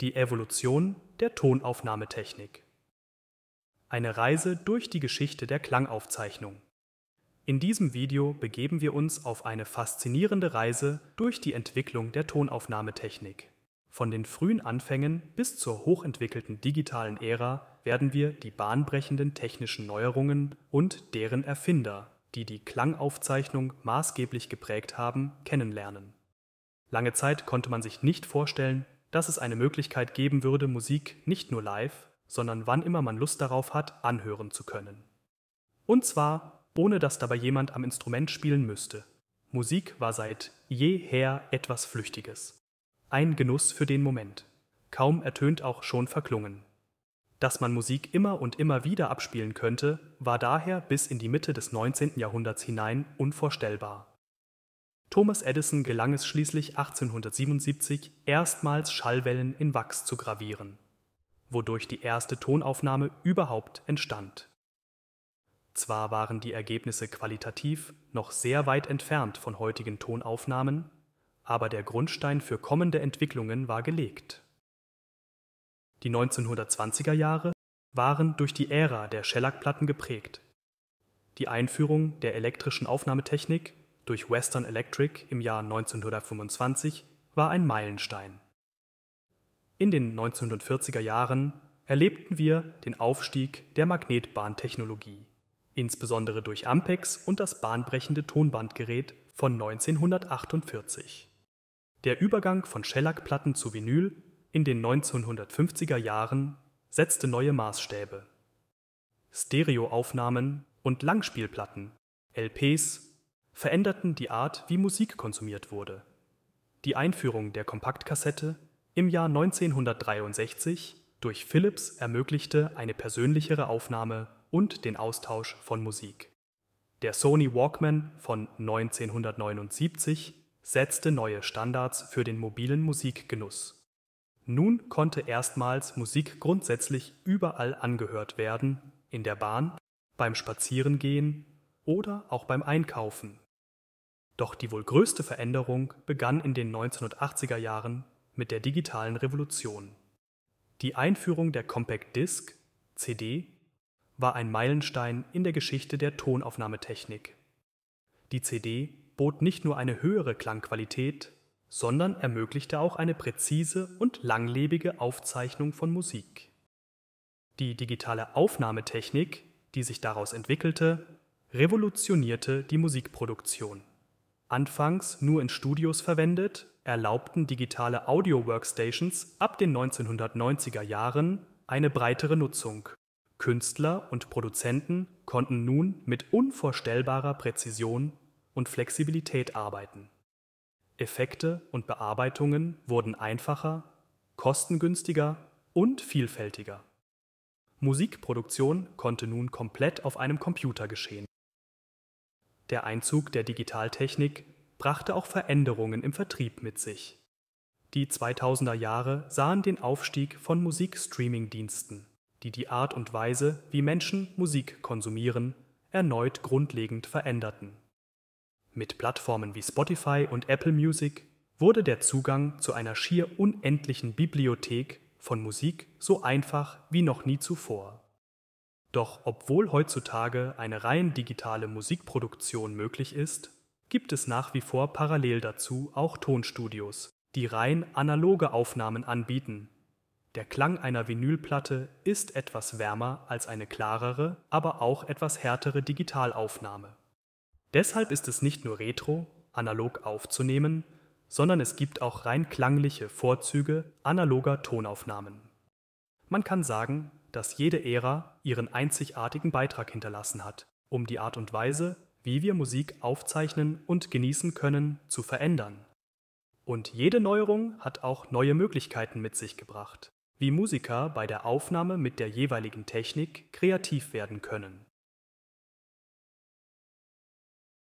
Die Evolution der Tonaufnahmetechnik. Eine Reise durch die Geschichte der Klangaufzeichnung. In diesem Video begeben wir uns auf eine faszinierende Reise durch die Entwicklung der Tonaufnahmetechnik. Von den frühen Anfängen bis zur hochentwickelten digitalen Ära werden wir die bahnbrechenden technischen Neuerungen und deren Erfinder, die die Klangaufzeichnung maßgeblich geprägt haben, kennenlernen. Lange Zeit konnte man sich nicht vorstellen, dass es eine Möglichkeit geben würde, Musik nicht nur live, sondern wann immer man Lust darauf hat, anhören zu können. Und zwar, ohne dass dabei jemand am Instrument spielen müsste. Musik war seit jeher etwas Flüchtiges. Ein Genuss für den Moment. Kaum ertönt auch schon verklungen. Dass man Musik immer und immer wieder abspielen könnte, war daher bis in die Mitte des 19. Jahrhunderts hinein unvorstellbar. Thomas Edison gelang es schließlich 1877, erstmals Schallwellen in Wachs zu gravieren, wodurch die erste Tonaufnahme überhaupt entstand. Zwar waren die Ergebnisse qualitativ noch sehr weit entfernt von heutigen Tonaufnahmen, aber der Grundstein für kommende Entwicklungen war gelegt. Die 1920er Jahre waren durch die Ära der Schellackplatten geprägt. Die Einführung der elektrischen Aufnahmetechnik durch Western Electric im Jahr 1925 war ein Meilenstein. In den 1940er Jahren erlebten wir den Aufstieg der Magnetbahntechnologie, insbesondere durch Ampex und das bahnbrechende Tonbandgerät von 1948. Der Übergang von Schellackplatten zu Vinyl in den 1950er Jahren setzte neue Maßstäbe. Stereoaufnahmen und Langspielplatten, LPs veränderten die Art, wie Musik konsumiert wurde. Die Einführung der Kompaktkassette im Jahr 1963 durch Philips ermöglichte eine persönlichere Aufnahme und den Austausch von Musik. Der Sony Walkman von 1979 setzte neue Standards für den mobilen Musikgenuss. Nun konnte erstmals Musik grundsätzlich überall angehört werden, in der Bahn, beim Spazierengehen oder auch beim Einkaufen. Doch die wohl größte Veränderung begann in den 1980er Jahren mit der digitalen Revolution. Die Einführung der Compact Disc CD war ein Meilenstein in der Geschichte der Tonaufnahmetechnik. Die CD bot nicht nur eine höhere Klangqualität, sondern ermöglichte auch eine präzise und langlebige Aufzeichnung von Musik. Die digitale Aufnahmetechnik, die sich daraus entwickelte, revolutionierte die Musikproduktion. Anfangs nur in Studios verwendet, erlaubten digitale Audio-Workstations ab den 1990er Jahren eine breitere Nutzung. Künstler und Produzenten konnten nun mit unvorstellbarer Präzision und Flexibilität arbeiten. Effekte und Bearbeitungen wurden einfacher, kostengünstiger und vielfältiger. Musikproduktion konnte nun komplett auf einem Computer geschehen der Einzug der Digitaltechnik brachte auch Veränderungen im Vertrieb mit sich. Die 2000er Jahre sahen den Aufstieg von Musikstreaming-Diensten, die die Art und Weise, wie Menschen Musik konsumieren, erneut grundlegend veränderten. Mit Plattformen wie Spotify und Apple Music wurde der Zugang zu einer schier unendlichen Bibliothek von Musik so einfach wie noch nie zuvor. Doch obwohl heutzutage eine rein digitale Musikproduktion möglich ist, gibt es nach wie vor parallel dazu auch Tonstudios, die rein analoge Aufnahmen anbieten. Der Klang einer Vinylplatte ist etwas wärmer als eine klarere, aber auch etwas härtere Digitalaufnahme. Deshalb ist es nicht nur retro, analog aufzunehmen, sondern es gibt auch rein klangliche Vorzüge analoger Tonaufnahmen. Man kann sagen, dass jede Ära ihren einzigartigen Beitrag hinterlassen hat, um die Art und Weise, wie wir Musik aufzeichnen und genießen können, zu verändern. Und jede Neuerung hat auch neue Möglichkeiten mit sich gebracht, wie Musiker bei der Aufnahme mit der jeweiligen Technik kreativ werden können.